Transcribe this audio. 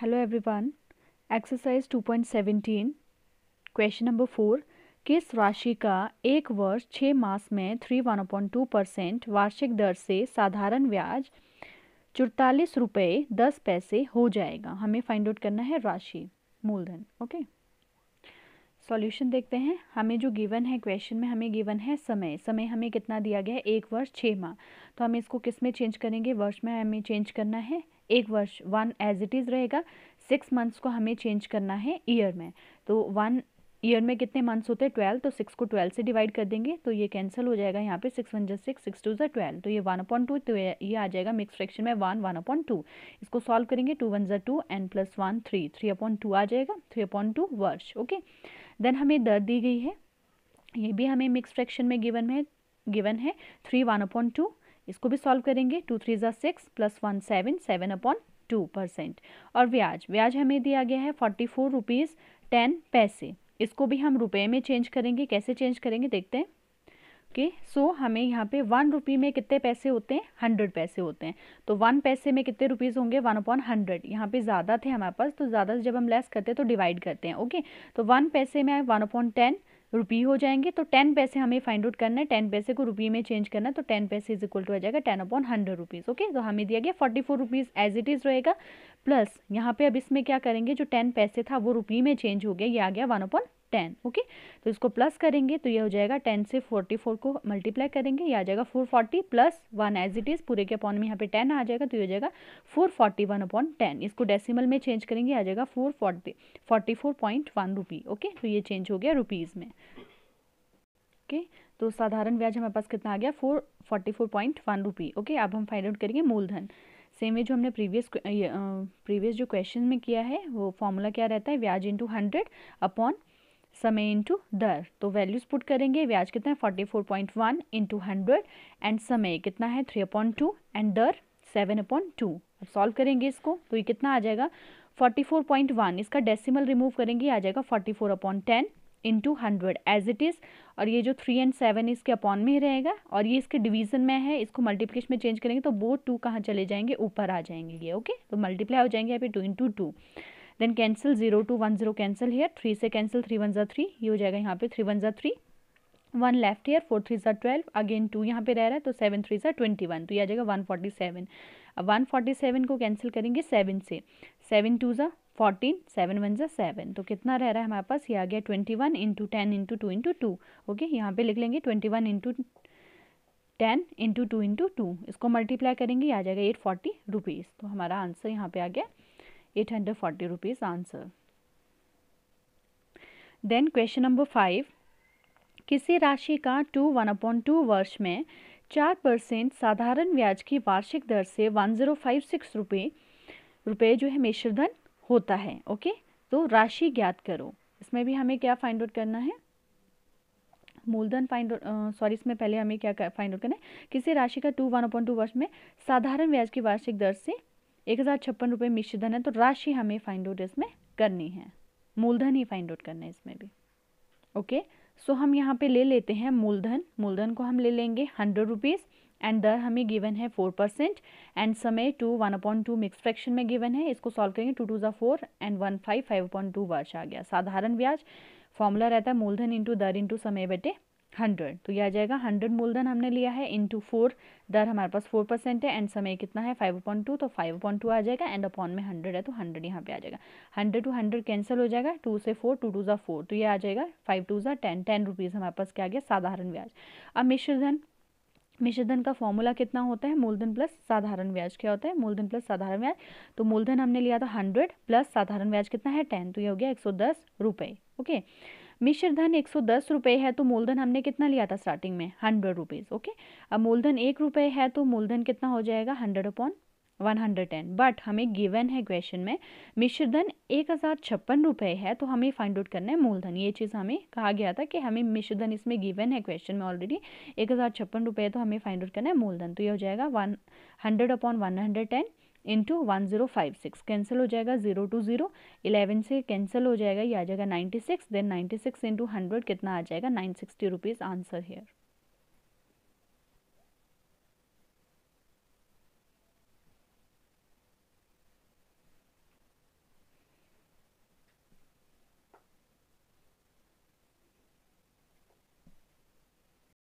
Hello everyone exercise 2.17 question number four किस राशि का एक वर्ष छः मास में three one point two percent वार्षिक दर से साधारण ब्याज चुड़तालीस रुपये दस पैसे हो जाएगा हमें फाइंड आउट करना है राशि मूलधन ओके सॉल्यूशन देखते हैं हमें जो गिवन है क्वेश्चन में हमें गिवन है समय समय हमें कितना दिया गया है एक वर्ष छः माह तो हमें इसको किस में चेंज करेंगे वर्ष में हमें चेंज करना है एक वर्ष वन एज इट इज़ रहेगा सिक्स मंथ्स को हमें चेंज करना है ईयर में तो वन ईयर में कितने मंथ्स होते हैं ट्वेल्व तो सिक्स को ट्वेल्व से डिवाइड कर देंगे तो ये कैंसिल हो जाएगा यहाँ पे सिक्स वन जै सिक्स सिक्स टू जै ट्वेल्व तो ये वन अपॉइंट टू तो ये आ जाएगा मिक्स फ्रैक्शन में वन वन अपॉइंट टू इसको सॉल्व करेंगे टू वन जै two and plus one three three upon two आ जाएगा थ्री अपॉइंट टू वर्ष ओके देन हमें दर दी गई है ये भी हमें मिक्स फ्रैक्शन में गिवन है गिवन है थ्री वन अपॉइंट टू इसको भी सॉल्व करेंगे टू थ्री ज़ा six plus one seven seven upon two percent और ब्याज ब्याज हमें दिया गया है फोर्टी फोर रुपीज़ टेन पैसे इसको भी हम रुपए में चेंज करेंगे कैसे चेंज करेंगे देखते हैं ओके okay, सो so, हमें यहाँ पे वन रुपी में कितने पैसे होते हैं हंड्रेड पैसे होते हैं तो वन पैसे में कितने रुपीज़ होंगे वन अपॉन हंड्रेड यहाँ पे ज़्यादा थे हमारे पास तो ज़्यादा जब हम लेस करते हैं तो डिवाइड करते हैं ओके okay? तो वन पैसे में वन अपॉन टेन रुपी हो जाएंगे तो टेन पैसे हमें फाइंड आउट करना है टेन पैसे को रुपी में चेंज करना है तो टेन पैसे इज इक्वल टू आ जाएगा ten upon hundred rupees okay तो हमें दिया गया forty four rupees as it is रहेगा प्लस यहाँ पे अब इसमें क्या करेंगे जो टेन पैसे था वो रुपी में चेंज हो गया ये आ गया वन अपॉन टेन ओके तो इसको प्लस करेंगे तो ये हो जाएगा टेन से फोर्टी फोर को मल्टीप्लाई करेंगे ये आ जाएगा four forty plus one as it is पूरे के अपॉन में यहाँ पे टेन आ जाएगा तो ये हो जाएगा four forty one upon ten इसको डेसिमल में चेंज करेंगे आ जाएगा four forty forty four point one rupee okay तो ये चेंज हो गया रुपीज़ में ओके तो साधारण ब्याज हमारे पास कितना आ गया four forty four point one rupee okay अब हम फाइंड आउट करेंगे मूलधन सेम वे जो हमने प्रीवियस प्रीवियस जो क्वेश्चन में किया है वो फॉर्मूला क्या रहता है ब्याज इंटू हंड्रेड अपॉन समय इंटू दर तो वैल्यूज पुट करेंगे ब्याज कितना है forty four point one into hundred and समय कितना है थ्री अपॉइंट टू एंड दर सेवन अपॉइंट टू अब सॉल्व करेंगे इसको तो ये कितना आ जाएगा फोर्टी फोर पॉइंट वन इसका डेसिमल रिमूव करेंगे आ जाएगा forty four upon ten into hundred as it is और ये जो थ्री एंड सेवन इसके अपॉन में ही रहेगा और ये इसके डिवीजन में है इसको मल्टीप्लिकेशन में चेंज करेंगे तो वो टू कहाँ चले जाएंगे ऊपर आ जाएंगे ये ओके तो मल्टीप्लाई हो जाएंगे यहाँ पे two into two then cancel zero two one zero cancel here three से कैंसिल थ्री वन ज़ा थ्री ये हो जाएगा यहाँ पे थ्री वन ज़ा three one left here four three ज़ा ट्वेल्व अगेन टू यहाँ पे रह रहा है तो सेवन थ्री ज़ा ट्वेंटी वन तो ये आ जाएगा वन फोर्टी सेवन अब वन फोर्टी सेवन को कैंसिल करेंगे सेवन से सेवन टू ज़ा फोर्टीन सेवन वन ज़ा सेवन तो कितना रह रहा है हमारे पास ये आ गया twenty one into ten into two into two okay यहाँ पे लिख लेंगे twenty one into ten into two into two इसको मल्टीप्लाई करेंगे आ जाएगा एट फोर्टी रुपीज़ तो हमारा आंसर यहाँ पे आ गया eight hundred forty rupees answer then question number five किसी राशि का टू वन अपॉइंट टू वर्ष में चार परसेंट साधारण ब्याज की वार्षिक दर से वन ज़ीरो फाइव सिक्स रुपये रुपये जो है मिश्रधन होता है ओके तो राशि ज्ञात करो इसमें भी हमें क्या फाइंड आउट करना है मूलधन फाइंड सॉरी इसमें पहले हमें क्या फाइंड आउट करना है किसी राशि का टू वन अपॉइंट टू वर्ष में साधारण ब्याज की वार्षिक दर से एक हज़ार छप्पन रुपये मिश्र धन है तो राशि हमें फाइंड आउट इसमें करनी है मूलधन ही फाइंड आउट करना है इसमें भी ओके सो हम यहाँ पे ले लेते हैं मूलधन मूलधन को हम ले लेंगे हंड्रेड रुपीज़ एंड दर हमें गिवन है फोर परसेंट एंड समय two one upon two mix fraction में गिवन है इसको सॉल्व करेंगे टू टू ज़ा four and one five five upon two वर्ष आ गया साधारण ब्याज फॉर्मूला रहता है मूलधन इंटू दर इंटू समय बटे हंड्रेड तो यह आ जाएगा हंड्रेड मूलधन हमने लिया है टू फोर दर हमारे पास फोर परसेंट है एंड समय कितना है फाइव अपॉइंट टू तो फाइव अपॉइंट टू आ जाएगा एंड अपॉन में हंड्रेड है तो हंड्रेड यहाँ पे आ जाएगा हंड्रेड टू हंड्रेड कैंसिल हो जाएगा टू से फोर टू टू ज़ा फोर तो ये आ जाएगा फाइव टू ज़ा टेन टेन रुपीज़ हमारे पास क्या आ गया साधारण ब्याज अब मिश्र धन मिश्रधन का फॉर्मूला कितना होता है मूलधन प्लस साधारण ब्याज क्या होता है मूलधन प्लस साधारण ब्याज तो मूलधन हमने लिया था हंड्रेड प्लस साधारण ब्याज कितना है टेन तो ये हो गया एक सौ दस रुपये ओके मिश्र धन एक सौ दस रुपये है तो मूलधन हमने कितना लिया था स्टार्टिंग में हंड्रेड रुपीज़ ओके अब मूलधन एक रुपये है तो मूलधन कितना हो जाएगा hundred upon one hundred ten but हमें गिवन है क्वेश्चन में मिश्र धन एक हज़ार छप्पन रुपये है तो हमें फाइंड आउट करना है मूलधन ये चीज़ हमें कहा गया था कि हमें मिश्र धन इसमें गिवन है क्वेश्चन में ऑलरेडी एक हज़ार छप्पन रुपये तो हमें फाइंड आउट करना है मूलधन तो ये हो जाएगा one hundred upon one hundred ten into one zero five six cancel हो जाएगा ज़ीरो टू ज़ीरो इलेवन से कैंसिल हो जाएगा ये आ जाएगा ninety six then ninety six into hundred कितना आ जाएगा nine sixty rupees answer hair